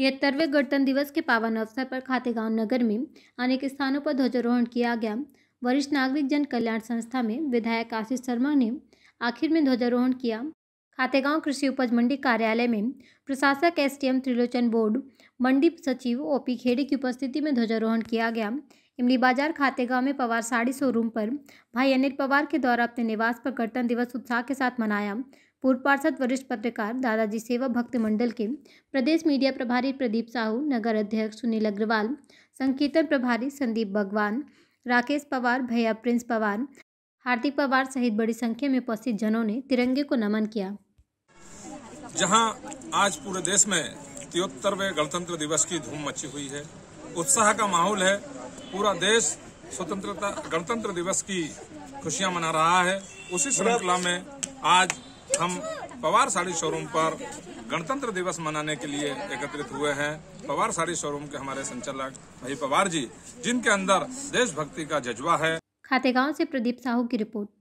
तिहत्तरवें गणतंत्र दिवस के पावन अवसर पर खातेगांव नगर में अनेक स्थानों पर ध्वजारोहण किया गया वरिष्ठ नागरिक जन कल्याण संस्था में विधायक आशीष शर्मा ने आखिर में ध्वजारोहण किया खातेगांव कृषि उपज मंडी कार्यालय में प्रशासक एम त्रिलोचन बोर्ड मंडी सचिव ओपी खेड़े की उपस्थिति में ध्वजारोहण किया गया इमली बाजार खातेगांव में पवार साड़ी शोरूम पर भाई अनिल पवार के द्वारा अपने निवास पर गणतंत्र दिवस उत्साह के साथ मनाया पूर्व पार्षद वरिष्ठ पत्रकार दादाजी सेवा भक्त मंडल के प्रदेश मीडिया प्रभारी प्रदीप साहू नगर अध्यक्ष सुनील अग्रवाल संकीर्तन प्रभारी संदीप भगवान राकेश पवार भैया प्रिंस पवार हार्दिक पवार सहित बड़ी संख्या में उपस्थित जनों ने तिरंगे को नमन किया जहां आज पूरे देश में तिहत्तरवे गणतंत्र दिवस की धूम मची हुई है उत्साह का माहौल है पूरा देश स्वतंत्रता गणतंत्र दिवस की खुशियां मना रहा है उसी श्रृंखला में आज हम पवार साड़ी शोरूम पर गणतंत्र दिवस मनाने के लिए एकत्रित हुए हैं पवार साड़ी शोरूम के हमारे संचालक भाई पवार जी जिनके अंदर देशभक्ति का जज्बा है खातेगांव से प्रदीप साहू की रिपोर्ट